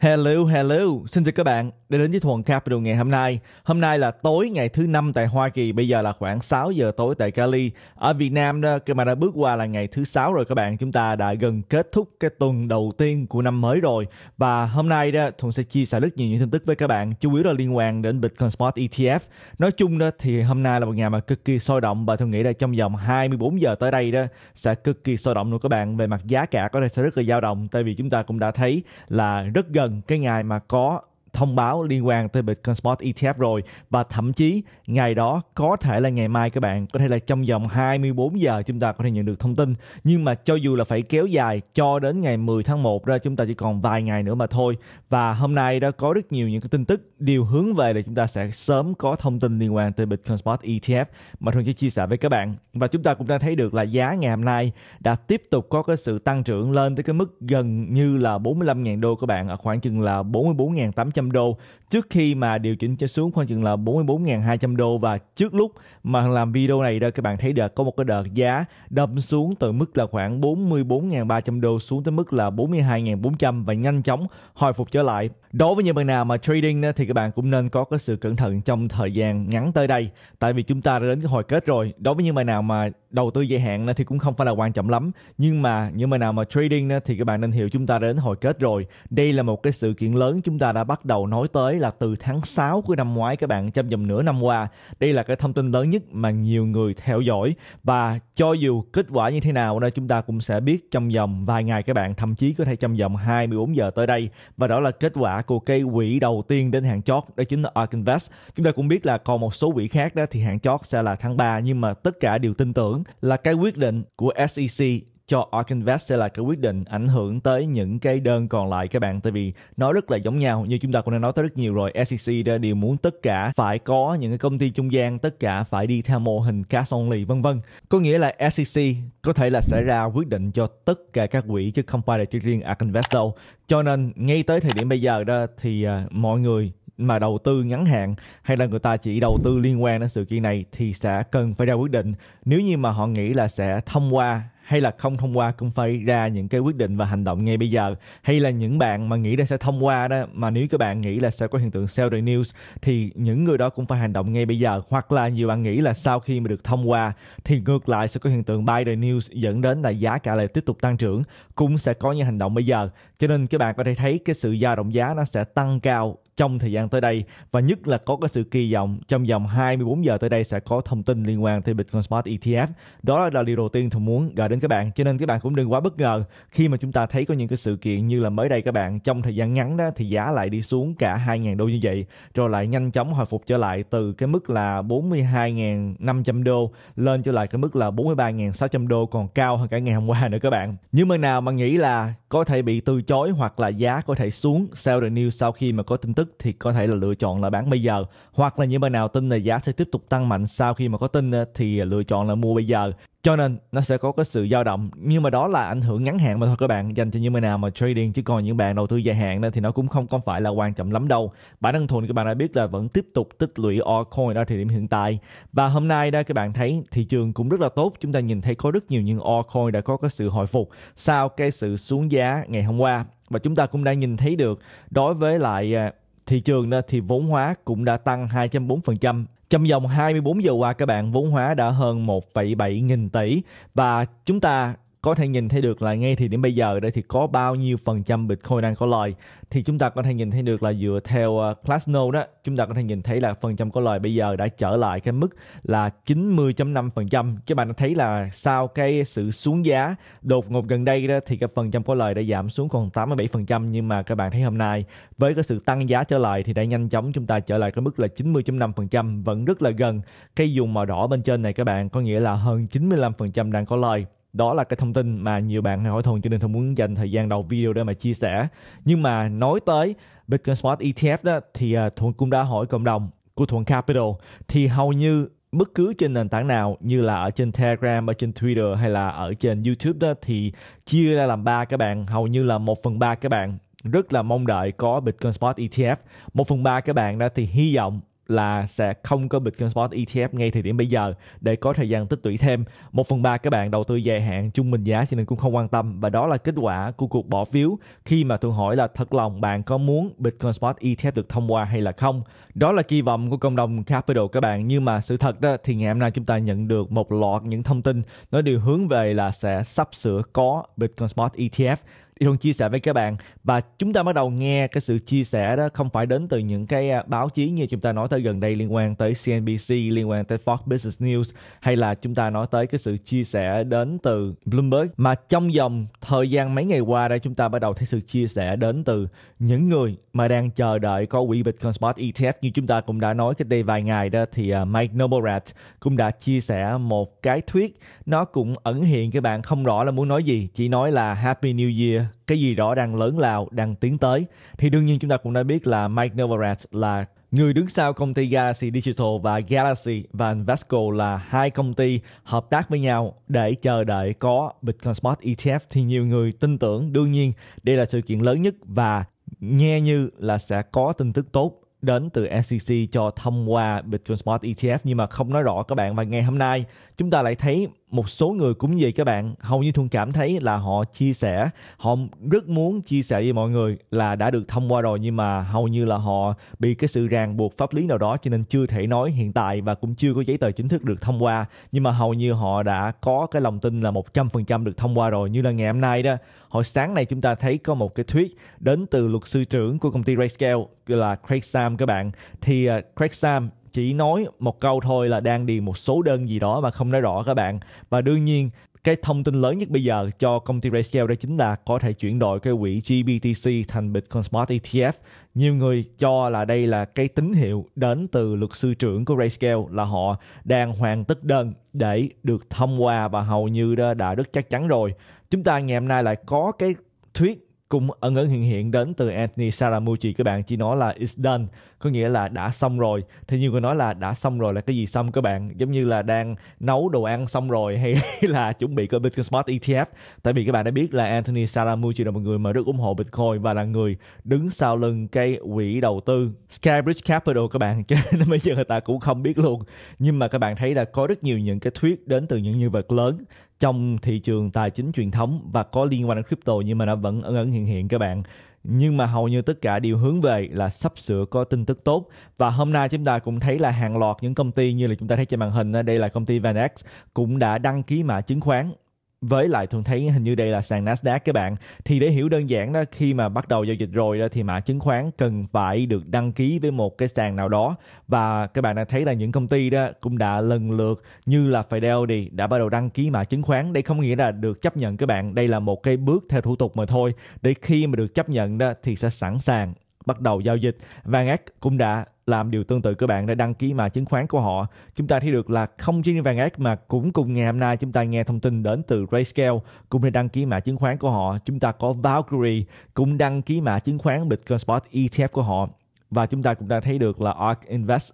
Hello, hello. Xin chào các bạn đã đến với Thuần Capital ngày hôm nay. Hôm nay là tối ngày thứ năm tại Hoa Kỳ, bây giờ là khoảng 6 giờ tối tại Cali. Ở Việt Nam đó, mà đã bước qua là ngày thứ sáu rồi các bạn. Chúng ta đã gần kết thúc cái tuần đầu tiên của năm mới rồi. Và hôm nay đó, Thuần sẽ chia sẻ rất nhiều những tin tức với các bạn, chủ yếu là liên quan đến Bitcoin Spot ETF. Nói chung đó thì hôm nay là một ngày mà cực kỳ sôi động và tôi nghĩ là trong vòng 24 giờ tới đây đó sẽ cực kỳ sôi động luôn các bạn về mặt giá cả có thể sẽ rất là dao động tại vì chúng ta cũng đã thấy là rất gần gần cái ngày mà có thông báo liên quan tới Bitcoin Spot ETF rồi và thậm chí ngày đó có thể là ngày mai các bạn có thể là trong vòng 24 giờ chúng ta có thể nhận được thông tin nhưng mà cho dù là phải kéo dài cho đến ngày 10 tháng 1 ra chúng ta chỉ còn vài ngày nữa mà thôi và hôm nay đã có rất nhiều những cái tin tức điều hướng về là chúng ta sẽ sớm có thông tin liên quan tới Bitcoin Spot ETF mà thường sẽ chia sẻ với các bạn và chúng ta cũng đang thấy được là giá ngày hôm nay đã tiếp tục có cái sự tăng trưởng lên tới cái mức gần như là 45.000 đô các bạn ở khoảng chừng là 44.800 700 đô trước khi mà điều chỉnh cho xuống khoảng chừng là 44.200 đô và trước lúc mà làm video này đó các bạn thấy được có một cái đợt giá đâm xuống từ mức là khoảng 44.300 đô xuống tới mức là 42.400 và nhanh chóng hồi phục trở lại. Đối với những bạn nào mà trading thì các bạn cũng nên có cái sự cẩn thận trong thời gian ngắn tới đây tại vì chúng ta đã đến cái hồi kết rồi. Đối với những bạn nào mà đầu tư dài hạn thì cũng không phải là quan trọng lắm nhưng mà những bạn nào mà trading thì các bạn nên hiểu chúng ta đến hồi kết rồi. Đây là một cái sự kiện lớn chúng ta đã bắt đầu nói tới là từ tháng 6 của năm ngoái các bạn trong vòng nửa năm qua. Đây là cái thông tin lớn nhất mà nhiều người theo dõi và cho dù kết quả như thế nào đó chúng ta cũng sẽ biết trong vòng vài ngày các bạn, thậm chí có thể trong vòng 24 giờ tới đây và đó là kết quả của cây quỹ đầu tiên đến hàng chót đó chính là ARK Invest. Chúng ta cũng biết là còn một số quỹ khác đó thì hạn chót sẽ là tháng 3 nhưng mà tất cả đều tin tưởng là cái quyết định của SEC cho Ark Invest sẽ là cái quyết định ảnh hưởng tới những cái đơn còn lại các bạn tại vì nó rất là giống nhau như chúng ta cũng đã nói tới rất nhiều rồi SEC đã đều muốn tất cả phải có những cái công ty trung gian tất cả phải đi theo mô hình cash only vân vân có nghĩa là SEC có thể là sẽ ra quyết định cho tất cả các quỹ chứ không phải là chỉ riêng Ark Invest đâu cho nên ngay tới thời điểm bây giờ đó thì uh, mọi người mà đầu tư ngắn hạn hay là người ta chỉ đầu tư liên quan đến sự kiện này thì sẽ cần phải ra quyết định nếu như mà họ nghĩ là sẽ thông qua hay là không thông qua cũng phải ra những cái quyết định và hành động ngay bây giờ hay là những bạn mà nghĩ là sẽ thông qua đó mà nếu các bạn nghĩ là sẽ có hiện tượng sell the news thì những người đó cũng phải hành động ngay bây giờ hoặc là nhiều bạn nghĩ là sau khi mà được thông qua thì ngược lại sẽ có hiện tượng buy the news dẫn đến là giá cả lại tiếp tục tăng trưởng cũng sẽ có những hành động bây giờ cho nên các bạn có thể thấy cái sự dao động giá nó sẽ tăng cao trong thời gian tới đây và nhất là có cái sự kỳ vọng trong vòng 24 giờ tới đây sẽ có thông tin liên quan tới Bitcoin Smart ETF. Đó là điều đầu tiên tôi muốn gửi đến các bạn. Cho nên các bạn cũng đừng quá bất ngờ khi mà chúng ta thấy có những cái sự kiện như là mới đây các bạn trong thời gian ngắn đó thì giá lại đi xuống cả 2.000 đô như vậy rồi lại nhanh chóng hồi phục trở lại từ cái mức là 42.500 đô lên trở lại cái mức là 43.600 đô còn cao hơn cả ngày hôm qua nữa các bạn. Nhưng mà nào mà nghĩ là có thể bị từ chối hoặc là giá có thể xuống sell the news sau khi mà có tin tức tức thì có thể là lựa chọn là bán bây giờ hoặc là những bạn nào tin là giá sẽ tiếp tục tăng mạnh sau khi mà có tin ờ, thì lựa chọn là mua bây giờ cho nên nó sẽ có cái sự dao động nhưng mà đó là ảnh hưởng ngắn hạn mà thôi các bạn dành cho những bạn nào mà trading chứ còn những bạn đầu tư dài hạn thì nó cũng không không phải là quan trọng lắm đâu bản thân thuần các bạn đã biết là vẫn tiếp tục tích lũy altcoin ở thời điểm hiện tại và hôm nay đây các bạn thấy thị trường cũng rất là tốt chúng ta nhìn thấy có rất nhiều những altcoin đã có cái sự hồi phục sau cái sự xuống giá ngày hôm qua và chúng ta cũng đã nhìn thấy được đối với lại ờ, thị trường thì vốn hóa cũng đã tăng 204% Trong vòng 24 giờ qua các bạn, vốn hóa đã hơn 1,7 nghìn tỷ và chúng ta có thể nhìn thấy được là ngay thì đến bây giờ đây thì có bao nhiêu phần trăm Bitcoin đang có lời thì chúng ta có thể nhìn thấy được là dựa theo ờ, classno đó chúng ta có thể nhìn thấy là phần trăm có lời bây giờ đã trở lại cái mức là 90.5% các bạn thấy là sau cái sự xuống giá đột ngột gần đây đó thì cái phần trăm có lời đã giảm xuống còn 87% nhưng mà các bạn thấy hôm nay với cái sự tăng giá trở lại thì đã nhanh chóng chúng ta trở lại cái mức là 90.5% vẫn rất là gần cái dùng màu đỏ bên trên này các bạn có nghĩa là hơn 95% đang có lời đó là cái thông tin mà nhiều bạn hay hỏi thùng cho nên không muốn dành thời gian đầu video để mà chia sẻ nhưng mà nói tới Bitcoin Spot ETF đó thì à, Thuận cũng đã hỏi cộng đồng của Thuận Capital thì hầu như bất cứ trên nền tảng nào như là ở trên Telegram, ở trên Twitter hay là ở trên YouTube đó thì chia ra làm ba các bạn hầu như là một phần ba các bạn rất là mong đợi có Bitcoin Spot ETF. một phần ba các bạn đó thì hy vọng là sẽ không có Bitcoin Spot ETF ngay thời điểm bây giờ để có thời gian tích lũy thêm. một phần ba các bạn đầu tư dài hạn trung bình giá cho nên cũng không quan tâm và đó là kết quả của cuộc bỏ phiếu khi mà tôi hỏi là thật lòng bạn có muốn Bitcoin Spot ETF được thông qua hay là không. Đó là kỳ vọng của cộng đồng Capital các bạn nhưng mà sự thật đó thì ngày hôm nay chúng ta nhận được một loạt những thông tin nó đều hướng về là sẽ sắp sửa có Bitcoin Spot ETF Đi Thuận chia sẻ với các bạn và chúng ta bắt đầu nghe cái sự chia sẻ đó không phải đến từ những cái à, báo chí như chúng ta nói tới gần đây liên quan tới CNBC, liên quan tới Fox Business News hay là chúng ta nói tới cái sự chia sẻ đến từ Bloomberg mà trong dòng thời gian mấy ngày qua đây chúng ta bắt đầu thấy sự chia sẻ đến từ những người mà đang chờ đợi có quỹ Bitcoin Spot ETF như chúng ta cũng đã nói cách đây vài ngày đó thì à, Mike Noborat cũng đã chia sẻ một cái thuyết nó cũng ẩn hiện các bạn không rõ là muốn nói gì chỉ nói là Happy New Year cái gì đó đang lớn lao đang tiến tới thì đương nhiên chúng ta cũng đã biết là Mike Novogratz là người đứng sau công ty Galaxy Digital và Galaxy và Invesco là hai công ty hợp tác với nhau để chờ đợi có Bitcoin Spot ETF thì nhiều người tin tưởng đương nhiên đây là sự kiện lớn nhất và nghe như là sẽ có tin tức tốt đến từ SEC cho thông qua Bitcoin Spot ETF nhưng mà không nói rõ các bạn và ngày hôm nay chúng ta lại thấy một số người cũng vậy các bạn hầu như thường cảm thấy là họ chia sẻ họ rất muốn chia sẻ với mọi người là đã được thông qua rồi nhưng mà hầu như là họ bị cái sự ràng buộc pháp lý nào đó cho nên chưa thể nói hiện tại và cũng chưa có giấy tờ chính thức được thông qua nhưng mà hầu như họ đã có cái lòng tin là 100% được thông qua rồi như là ngày hôm nay đó hồi sáng này chúng ta thấy có một cái tweet đến từ luật sư trưởng của công ty Rayscale là Craig Sam các bạn thì à, Craig Sam chỉ nói một câu thôi là đang điền một số đơn gì đó mà không nói rõ các bạn và đương nhiên cái thông tin lớn nhất bây giờ cho công ty RayScale đó chính là có thể chuyển đổi cái quỹ GBTC thành Bitcoin Smart ETF. Nhiều người cho là đây là cái tín hiệu đến từ luật sư trưởng của RayScale là họ đang hoàn tất đơn để được thông qua và hầu như đã rất chắc chắn rồi. Chúng ta ngày hôm nay lại có cái thuyết cũng ẩn ẩn hiện hiện đến từ Anthony Saramucci các bạn chỉ nói là it's done có nghĩa là đã xong rồi thì như người nói là đã xong rồi là cái gì xong các bạn giống như là đang nấu đồ ăn xong rồi hay là chuẩn bị cái Bitcoin Smart ETF tại vì các bạn đã biết là Anthony Scaramucci là một người mà rất ủng hộ Bitcoin và là người đứng sau lưng cái quỹ đầu tư Skybridge Capital các bạn cho nên bây giờ người ta cũng không biết luôn nhưng mà các bạn thấy là có rất nhiều những cái thuyết đến từ những nhân vật lớn trong thị trường tài chính truyền thống và có liên quan đến crypto nhưng mà nó vẫn ẩn ẩn hiện hiện các bạn nhưng mà hầu như tất cả đều hướng về là sắp sửa có tin tức tốt và hôm nay chúng ta cũng thấy là hàng loạt những công ty như là chúng ta thấy trên màn hình đây là công ty Vanex cũng đã đăng ký mã chứng khoán với lại thường thấy hình như đây là sàn Nasdaq các bạn thì để hiểu đơn giản đó khi mà bắt đầu giao dịch rồi đó thì mã chứng khoán cần phải được đăng ký với một cái sàn nào đó và các bạn đã thấy là những công ty đó cũng đã lần lượt như là Fidelity đã bắt đầu đăng ký mã chứng khoán đây không nghĩa là được chấp nhận các bạn đây là một cái bước theo thủ tục mà thôi để khi mà được chấp nhận đó thì sẽ sẵn sàng bắt đầu giao dịch vàng ác cũng đã làm điều tương tự các bạn đã đăng ký mã chứng khoán của họ. Chúng ta thấy được là không chỉ riêng vàng ác mà cũng cùng ngày hôm nay chúng ta nghe thông tin đến từ RayScale cũng đã đăng ký mã chứng khoán của họ. Chúng ta có Valkyrie cũng đăng ký mã chứng khoán Bitcoin Spot ETF của họ và chúng ta cũng đã thấy được là ARK Invest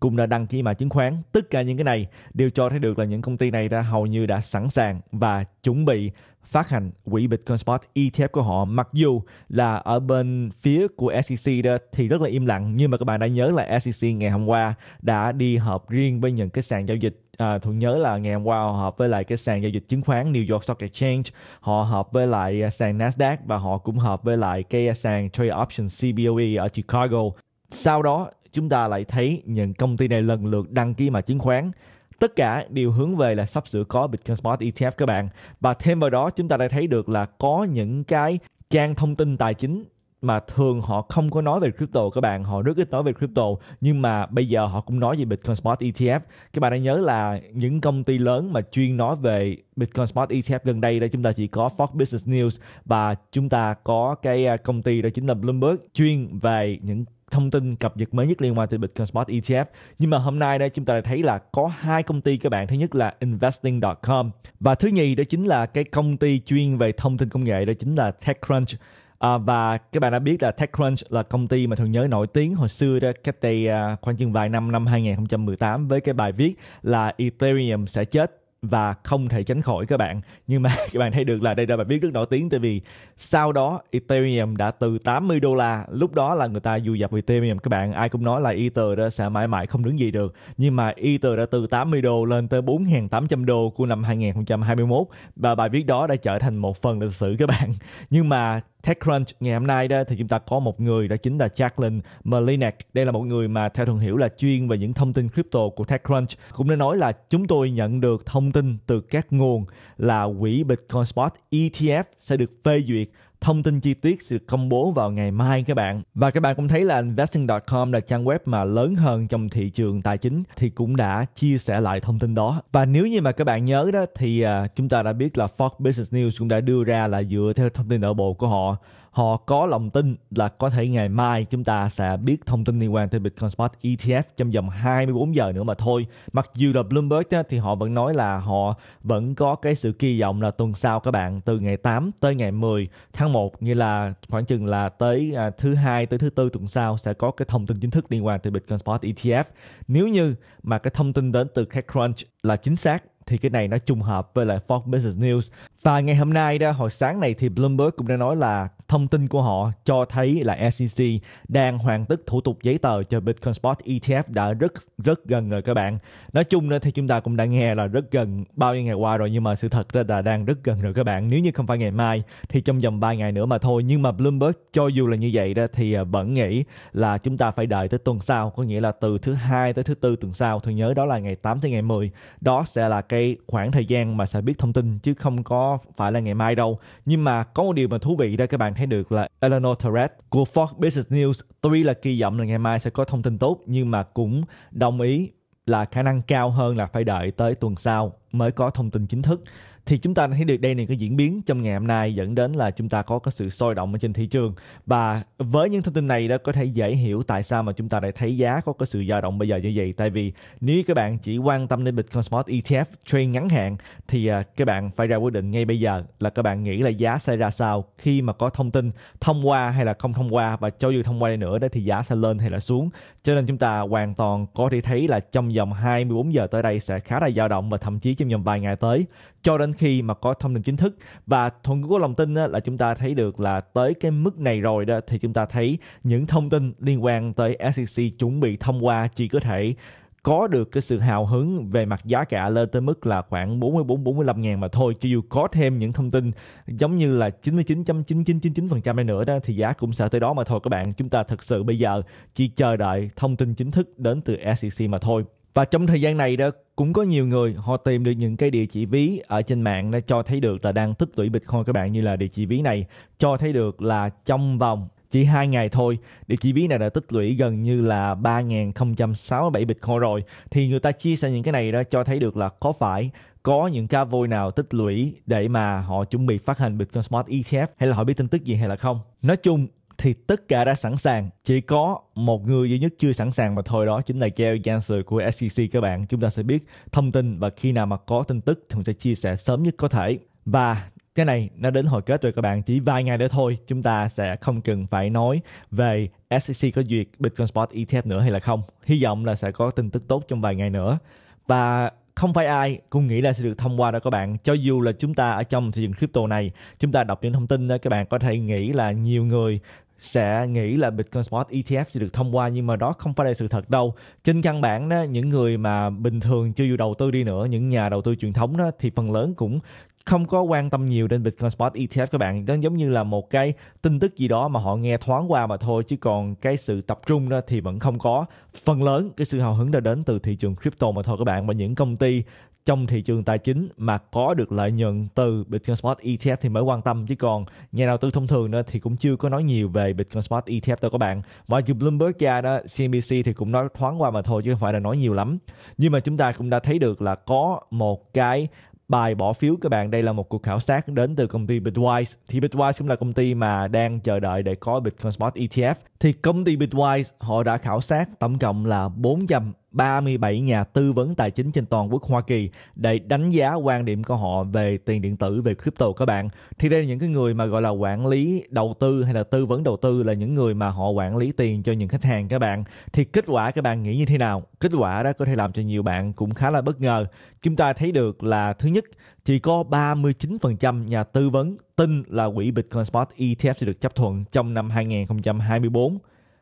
cũng đã đăng ký mã chứng khoán. Tất cả những cái này đều cho thấy được là những công ty này đã hầu như đã sẵn sàng và chuẩn bị phát hành quỹ Bitcoin Spot ETF của họ mặc dù là ở bên phía của SEC đó thì rất là im lặng nhưng mà các bạn đã nhớ là SEC ngày hôm qua đã đi họp riêng với những cái sàn giao dịch à, thuận nhớ là ngày hôm qua họ họp với lại cái sàn giao dịch chứng khoán New York Stock Exchange họ họp với lại sàn Nasdaq và họ cũng họp với lại cái sàn Trade options CBOE ở Chicago sau đó chúng ta lại thấy những công ty này lần lượt đăng ký mã chứng khoán tất cả đều hướng về là sắp sửa có Bitcoin Spot ETF các bạn và thêm vào đó chúng ta đã thấy được là có những cái trang thông tin tài chính mà thường họ không có nói về crypto các bạn họ rất ít nói về crypto nhưng mà bây giờ họ cũng nói về Bitcoin Spot ETF các bạn đã nhớ là những công ty lớn mà chuyên nói về Bitcoin Spot ETF gần đây đó chúng ta chỉ có Fox Business News và chúng ta có cái à, công ty đó chính là Bloomberg chuyên về những thông tin cập nhật mới nhất liên quan tới Bitcoin Spot ETF. Nhưng mà hôm nay đây chúng ta đã thấy là có hai công ty các bạn. Thứ nhất là investing.com và thứ nhì đó chính là cái công ty chuyên về thông tin công nghệ đó chính là TechCrunch. À, và các bạn đã biết là TechCrunch là công ty mà thường nhớ nổi tiếng hồi xưa đó cách đây à, khoảng chừng vài năm năm 2018 với cái bài viết là Ethereum sẽ chết và không thể tránh khỏi các bạn nhưng mà các bạn thấy được là đây là bài viết rất nổi tiếng tại vì sau đó Ethereum đã từ 80 đô la lúc đó là người ta du dập Ethereum các bạn ai cũng nói là Ether đó sẽ mãi mãi không đứng gì được nhưng mà Ether đã từ 80 đô lên tới 4.800 đô của năm 2021 và bài viết đó đã trở thành một phần lịch sử các bạn nhưng mà TechCrunch ngày hôm nay đó thì chúng ta có một người đó chính là Jacqueline Melinek. Đây là một người mà theo thường hiểu là chuyên về những thông tin crypto của TechCrunch. Cũng nên nói là chúng tôi nhận được thông tin từ các nguồn là quỹ Bitcoin Spot ETF sẽ được phê duyệt Thông tin chi tiết sẽ công bố vào ngày mai các bạn. Và các bạn cũng thấy là investing.com là trang web mà lớn hơn trong thị trường tài chính thì cũng đã chia sẻ lại thông tin đó. Và nếu như mà các bạn nhớ đó thì à, chúng ta đã biết là Fox Business News cũng đã đưa ra là dựa theo thông tin nội bộ của họ họ có lòng tin là có thể ngày mai chúng ta sẽ biết thông tin liên quan tới Bitcoin Spot ETF trong vòng 24 giờ nữa mà thôi. Mặc dù là Bloomberg thì họ vẫn nói là họ vẫn có cái sự kỳ vọng là tuần sau các bạn từ ngày 8 tới ngày 10 tháng 1 như là khoảng chừng là tới à, thứ hai tới thứ tư tuần sau sẽ có cái thông tin chính thức liên quan tới Bitcoin Spot ETF. Nếu như mà cái thông tin đến từ TechCrunch là chính xác thì cái này nó trùng hợp với lại Fox Business News. Và ngày hôm nay đó, hồi sáng này thì Bloomberg cũng đã nói là Thông tin của họ cho thấy là SEC đang hoàn tất thủ tục giấy tờ cho Bitcoin Spot ETF đã rất rất gần rồi các bạn. Nói chung nữa thì chúng ta cũng đã nghe là rất gần bao nhiêu ngày qua rồi nhưng mà sự thật là đang rất gần rồi các bạn. Nếu như không phải ngày mai thì trong vòng 3 ngày nữa mà thôi. Nhưng mà Bloomberg cho dù là như vậy đó thì à, vẫn nghĩ là chúng ta phải đợi tới tuần sau, có nghĩa là từ thứ hai tới thứ tư tuần sau. Tôi nhớ đó là ngày 8 tới ngày 10. Đó sẽ là cái khoảng thời gian mà sẽ biết thông tin chứ không có phải là ngày mai đâu. Nhưng mà có một điều mà thú vị đó các bạn thấy được là Eleanor Torres của Fox Business News tuy là kỳ vọng là ngày mai sẽ có thông tin tốt nhưng mà cũng đồng ý là khả năng cao hơn là phải đợi tới tuần sau mới có thông tin chính thức thì chúng ta thấy được đây là cái diễn biến trong ngày hôm nay dẫn đến là chúng ta có cái sự sôi động ở trên thị trường và với những thông tin này đó có thể dễ hiểu tại sao mà chúng ta lại thấy giá có cái sự dao động bây giờ như vậy tại vì nếu các bạn chỉ quan tâm đến Bitcoin Spot ETF trade ngắn hạn thì à, các bạn phải ra quyết định ngay bây giờ là các bạn nghĩ là giá sẽ ra sao khi mà có thông tin thông qua hay là không thông qua và cho dù thông qua đi nữa đó thì giá sẽ lên hay là xuống cho nên chúng ta hoàn toàn có thể thấy là trong vòng 24 giờ tới đây sẽ khá là dao động và thậm chí trong vòng vài ngày tới cho đến khi mà có thông tin chính thức và thuận của lòng tin là chúng ta thấy được là tới cái mức này rồi đó thì chúng ta thấy những thông tin liên quan tới SEC chuẩn bị thông qua chỉ có thể có được cái sự hào hứng về mặt giá cả lên tới mức là khoảng 44 45 ngàn mà thôi cho dù có thêm những thông tin giống như là 99.9999% này nữa đó thì giá cũng sẽ tới đó mà thôi các bạn chúng ta thực sự bây giờ chỉ chờ đợi thông tin chính thức đến từ SEC mà thôi và trong thời gian này đó cũng có nhiều người họ tìm được những cái địa chỉ ví ở trên mạng đã cho thấy được là đang tích lũy Bitcoin các bạn như là địa chỉ ví này cho thấy được là trong vòng chỉ hai ngày thôi địa chỉ ví này đã tích lũy gần như là 3.067 Bitcoin rồi thì người ta chia sẻ những cái này đó cho thấy được là có phải có những ca vôi nào tích lũy để mà họ chuẩn bị phát hành Bitcoin Smart ETF hay là họ biết tin tức gì hay là không. Nói chung, thì tất cả đã sẵn sàng chỉ có một người duy nhất chưa sẵn sàng mà thôi đó chính là Gary Gensler của SEC các bạn chúng ta sẽ biết thông tin và khi nào mà có tin tức thì chúng sẽ chia sẻ sớm nhất có thể và cái này nó đến hồi kết rồi các bạn chỉ vài ngày nữa thôi chúng ta sẽ không cần phải nói về SEC có duyệt Bitcoin Spot ETF nữa hay là không hy vọng là sẽ có tin tức tốt trong vài ngày nữa và không phải ai cũng nghĩ là sẽ được thông qua đâu các bạn cho dù là chúng ta ở trong thị trường crypto này chúng ta đọc những thông tin đó các bạn có thể nghĩ là nhiều người sẽ nghĩ là Bitcoin Spot ETF sẽ được thông qua nhưng mà đó không phải là sự thật đâu. Trên căn bản đó, những người mà bình thường chưa dù đầu tư đi nữa, những nhà đầu tư truyền thống đó thì phần lớn cũng không có quan tâm nhiều đến Bitcoin Spot ETF các bạn nó giống như là một cái tin tức gì đó mà họ nghe thoáng qua mà thôi chứ còn cái sự tập trung đó thì vẫn không có phần lớn cái sự hào hứng đã đến từ thị trường crypto mà thôi các bạn và những công ty trong thị trường tài chính mà có được lợi nhuận từ Bitcoin Spot ETF thì mới quan tâm chứ còn nhà đầu tư thông thường đó thì cũng chưa có nói nhiều về Bitcoin Spot ETF đâu các bạn và dù Bloomberg ra đó CNBC thì cũng nói thoáng qua mà thôi chứ không phải là nói nhiều lắm nhưng mà chúng ta cũng đã thấy được là có một cái bài bỏ phiếu các bạn đây là một cuộc khảo sát đến từ công ty Bitwise thì Bitwise cũng là công ty mà đang chờ đợi để có Bitcoin Spot ETF thì công ty Bitwise họ đã khảo sát tổng cộng là 437 nhà tư vấn tài chính trên toàn quốc Hoa Kỳ để đánh giá quan điểm của họ về tiền điện tử, về crypto các bạn. Thì đây là những cái người mà gọi là quản lý đầu tư hay là tư vấn đầu tư là những người mà họ quản lý tiền cho những khách hàng các bạn. Thì kết quả các bạn nghĩ như thế nào? Kết quả đó có thể làm cho nhiều bạn cũng khá là bất ngờ. Chúng ta thấy được là thứ nhất chỉ có 39% nhà tư vấn tin là quỹ Bitcoin Spot ETF sẽ được chấp thuận trong năm 2024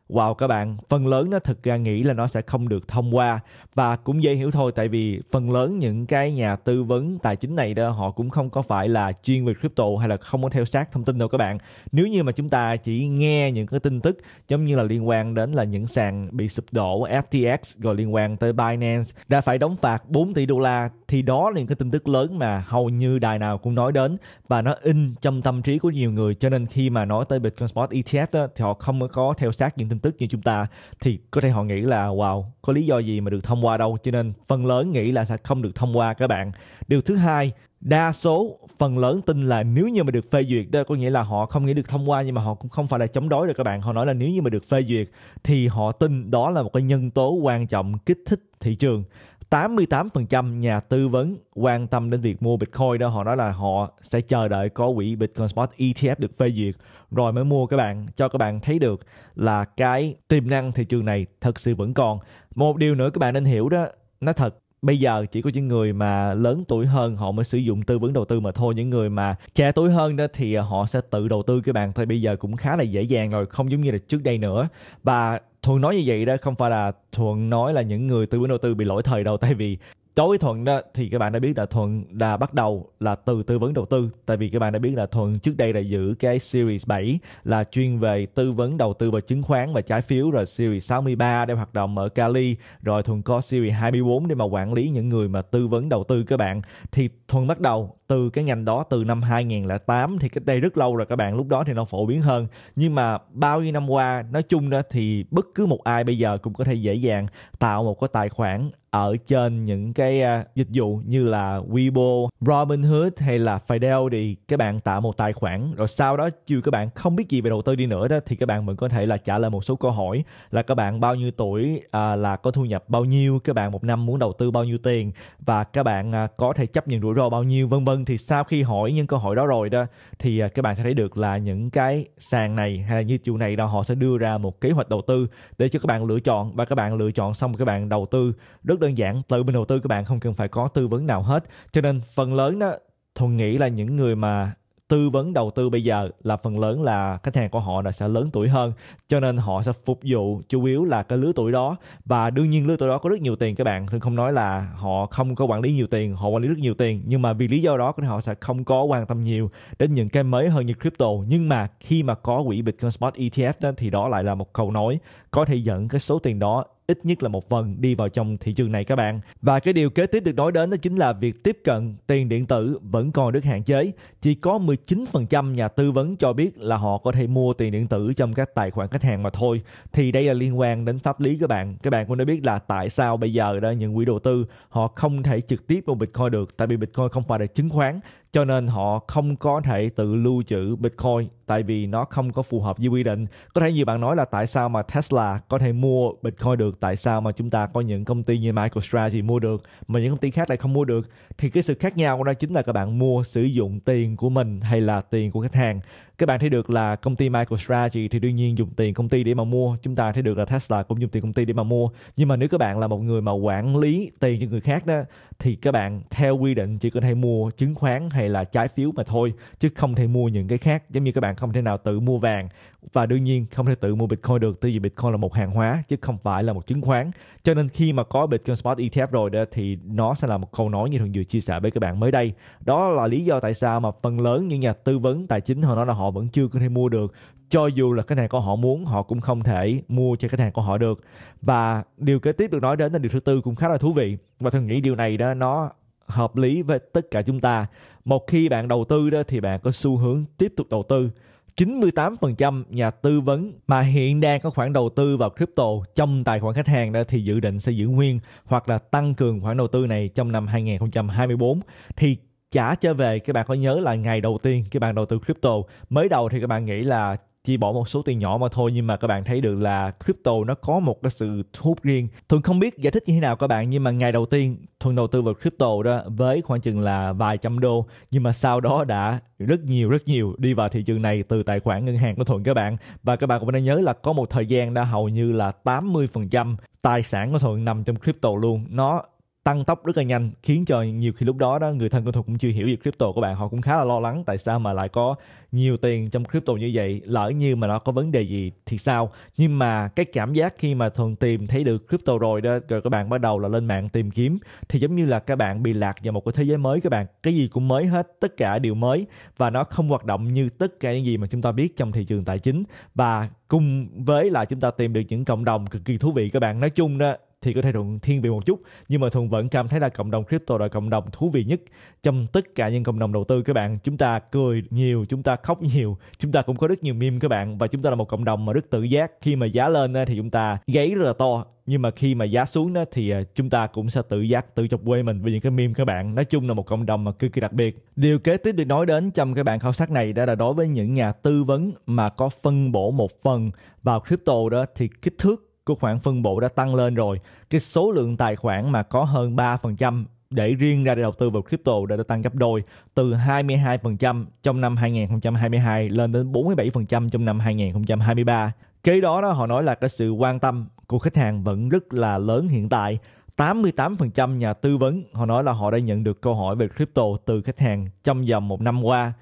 wow các bạn phần lớn nó thực ra nghĩ là nó sẽ không được thông qua và cũng dễ hiểu thôi tại vì phần lớn những cái nhà tư vấn tài chính này đó họ cũng không có phải là chuyên về crypto hay là không có theo sát thông tin đâu các bạn nếu như mà chúng ta chỉ nghe những cái tin tức giống như là liên quan đến là những sàn bị sụp đổ FTX rồi liên quan tới Binance đã phải đóng phạt 4 tỷ đô la thì đó là những cái tin tức lớn mà hầu như đài nào cũng nói đến và nó in trong tâm trí của nhiều người cho nên khi mà nói tới Bitcoin Spot ETF đó, thì họ không có theo sát những tin tin tức như chúng ta thì có thể họ nghĩ là wow có lý do gì mà được thông qua đâu cho nên phần lớn nghĩ là sẽ không được thông qua các bạn điều thứ hai đa số phần lớn tin là nếu như mà được phê duyệt đó có nghĩa là họ không nghĩ được thông qua nhưng mà họ cũng không phải là chống đối được các bạn họ nói là nếu như mà được phê duyệt thì họ tin đó là một cái nhân tố quan trọng kích thích thị trường 88% nhà tư vấn quan tâm đến việc mua Bitcoin đó họ nói là họ sẽ chờ đợi có quỹ Bitcoin Spot ETF được phê duyệt rồi mới mua các bạn cho các bạn thấy được là cái tiềm năng thị trường này thật sự vẫn còn một điều nữa các bạn nên hiểu đó nó thật bây giờ chỉ có những người mà lớn tuổi hơn họ mới sử dụng tư vấn đầu tư mà thôi những người mà trẻ tuổi hơn đó thì họ sẽ tự đầu tư cái bàn thôi bây giờ cũng khá là dễ dàng rồi không giống như là trước đây nữa và thuận nói như vậy đó không phải là thuận nói là những người tư vấn đầu tư bị lỗi thời đâu tại vì đối với thuận đó thì các bạn đã biết là thuận là bắt đầu là từ tư vấn đầu tư tại vì các bạn đã biết là thuận trước đây là giữ cái series 7 là chuyên về tư vấn đầu tư vào chứng khoán và trái phiếu rồi series 63 để hoạt động ở Cali rồi thuận có series 24 để mà quản lý những người mà tư vấn đầu tư các bạn thì thuận bắt đầu từ cái ngành đó từ năm 2008 thì cách đây rất lâu rồi các bạn lúc đó thì nó phổ biến hơn nhưng mà bao nhiêu năm qua nói chung đó thì bất cứ một ai bây giờ cũng có thể dễ dàng tạo một cái tài khoản ở trên những cái à, dịch vụ như là Weibo, Robinhood hay là Fidelity các bạn tạo một tài khoản rồi sau đó dù các bạn không biết gì về đầu tư đi nữa đó thì các bạn vẫn có thể là trả lời một số câu hỏi là các bạn bao nhiêu tuổi à, là có thu nhập bao nhiêu các bạn một năm muốn đầu tư bao nhiêu tiền và các bạn à, có thể chấp nhận rủi ro bao nhiêu vân vân thì sau khi hỏi những câu hỏi đó rồi đó thì à, các bạn sẽ thấy được là những cái sàn này hay là như chiều này đó họ sẽ đưa ra một kế hoạch đầu tư để cho các bạn lựa chọn và các bạn lựa chọn xong các bạn đầu tư rất là đơn giản tự mình đầu tư các bạn không cần phải có tư vấn nào hết cho nên phần lớn đó thuần nghĩ là những người mà tư vấn đầu tư bây giờ là phần lớn là khách hàng của họ là sẽ lớn tuổi hơn cho nên họ sẽ phục vụ chủ yếu là cái lứa tuổi đó và đương nhiên lứa tuổi đó có rất nhiều tiền các bạn thì không nói là họ không có quản lý nhiều tiền họ quản lý rất nhiều tiền nhưng mà vì lý do đó họ sẽ không có quan tâm nhiều đến những cái mới hơn như crypto nhưng mà khi mà có quỹ Bitcoin Spot ETF đó, thì đó lại là một câu nói có thể dẫn cái số tiền đó ít nhất là một phần đi vào trong thị trường này các bạn. Và cái điều kế tiếp được nói đến đó chính là việc tiếp cận tiền điện tử vẫn còn rất hạn chế. Chỉ có 19% nhà tư vấn cho biết là họ có thể mua tiền điện tử trong các tài khoản khách hàng mà thôi. Thì đây là liên quan đến pháp lý các bạn. Các bạn cũng đã biết là tại sao bây giờ đó những quỹ đầu tư họ không thể trực tiếp mua Bitcoin được tại vì Bitcoin không phải là chứng khoán cho nên họ không có thể tự lưu trữ Bitcoin tại vì nó không có phù hợp với quy định. Có thể nhiều bạn nói là tại sao mà Tesla có thể mua Bitcoin được, tại sao mà chúng ta có những công ty như MicroStrategy mua được mà những công ty khác lại không mua được. Thì cái sự khác nhau đó chính là các bạn mua sử dụng tiền của mình hay là tiền của khách hàng các bạn thấy được là công ty MicroStrategy thì đương nhiên dùng tiền công ty để mà mua chúng ta thấy được là Tesla cũng dùng tiền công ty để mà mua nhưng mà nếu các bạn là một người mà quản lý tiền cho người khác đó thì các bạn theo quy định chỉ có thể mua chứng khoán hay là trái phiếu mà thôi chứ không thể mua những cái khác giống như các bạn không thể nào tự mua vàng và đương nhiên không thể tự mua Bitcoin được tại vì Bitcoin là một hàng hóa chứ không phải là một chứng khoán cho nên khi mà có Bitcoin Spot ETF rồi đó thì nó sẽ là một câu nói như thường vừa chia sẻ với các bạn mới đây đó là lý do tại sao mà phần lớn những nhà tư vấn tài chính họ nói là họ vẫn chưa có thể mua được cho dù là khách hàng của họ muốn họ cũng không thể mua cho khách hàng của họ được và điều kế tiếp được nói đến là điều thứ tư cũng khá là thú vị và tôi nghĩ điều này đó nó hợp lý với tất cả chúng ta một khi bạn đầu tư đó thì bạn có xu hướng tiếp tục đầu tư 98% nhà tư vấn mà hiện đang có khoản đầu tư vào crypto trong tài khoản khách hàng đó thì dự định sẽ giữ nguyên hoặc là tăng cường khoản đầu tư này trong năm 2024 thì trả trở về các bạn có nhớ là ngày đầu tiên các bạn đầu tư crypto mới đầu thì các bạn nghĩ là chỉ bỏ một số tiền nhỏ mà thôi nhưng mà các bạn thấy được là crypto nó có một cái sự hút riêng thuần không biết giải thích như thế nào các bạn nhưng mà ngày đầu tiên thuần đầu tư vào crypto đó với khoảng chừng là vài trăm đô nhưng mà sau đó đã rất nhiều rất nhiều đi vào thị trường này từ tài khoản ngân hàng của thuận các bạn và các bạn cũng nên nhớ là có một thời gian đã hầu như là 80% tài sản của thuận nằm trong crypto luôn nó tăng tốc rất là nhanh khiến cho nhiều khi lúc đó đó người thân của tôi cũng chưa hiểu về crypto của bạn họ cũng khá là lo lắng tại sao mà lại có nhiều tiền trong crypto như vậy lỡ như mà nó có vấn đề gì thì sao nhưng mà cái cảm giác khi mà thường tìm thấy được crypto rồi đó rồi các bạn bắt đầu là lên mạng tìm kiếm thì giống như là các bạn bị lạc vào một cái thế giới mới các bạn cái gì cũng mới hết tất cả đều mới và nó không hoạt động như tất cả những gì mà chúng ta biết trong thị trường tài chính và cùng với là chúng ta tìm được những cộng đồng cực kỳ thú vị các bạn nói chung đó thì có thể thuận thiên vị một chút nhưng mà thuận vẫn cảm thấy là cộng đồng crypto là cộng đồng thú vị nhất trong tất cả những cộng đồng đầu tư các bạn chúng ta cười nhiều chúng ta khóc nhiều chúng ta cũng có rất nhiều meme các bạn và chúng ta là một cộng đồng mà rất tự giác khi mà giá lên thì chúng ta gáy rất là to nhưng mà khi mà giá xuống đó thì à, chúng ta cũng sẽ tự giác tự chọc quê mình với những cái meme các bạn nói chung là một cộng đồng mà cực kỳ đặc biệt điều kế tiếp được nói đến trong cái bản khảo sát này đó là đối với những nhà tư vấn mà có phân bổ một phần vào crypto đó thì kích thước của khoản phân bổ đã tăng lên rồi. Cái số lượng tài khoản mà có hơn 3% để riêng ra để đầu tư vào crypto đã, đã tăng gấp đôi từ 22% trong năm 2022 lên đến 47% trong năm 2023. Kế đó, đó họ nói là cái sự quan tâm của khách hàng vẫn rất là lớn hiện tại. 88% nhà tư vấn họ nói là họ đã nhận được câu hỏi về crypto từ khách hàng trong vòng một năm qua.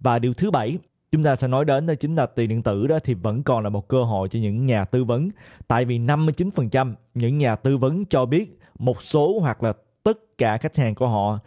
Và điều thứ bảy chúng ta sẽ nói đến đó chính là tiền điện tử đó thì vẫn còn là một cơ hội cho những nhà tư vấn tại vì 59% những nhà tư vấn cho biết một số hoặc là tất cả khách hàng của họ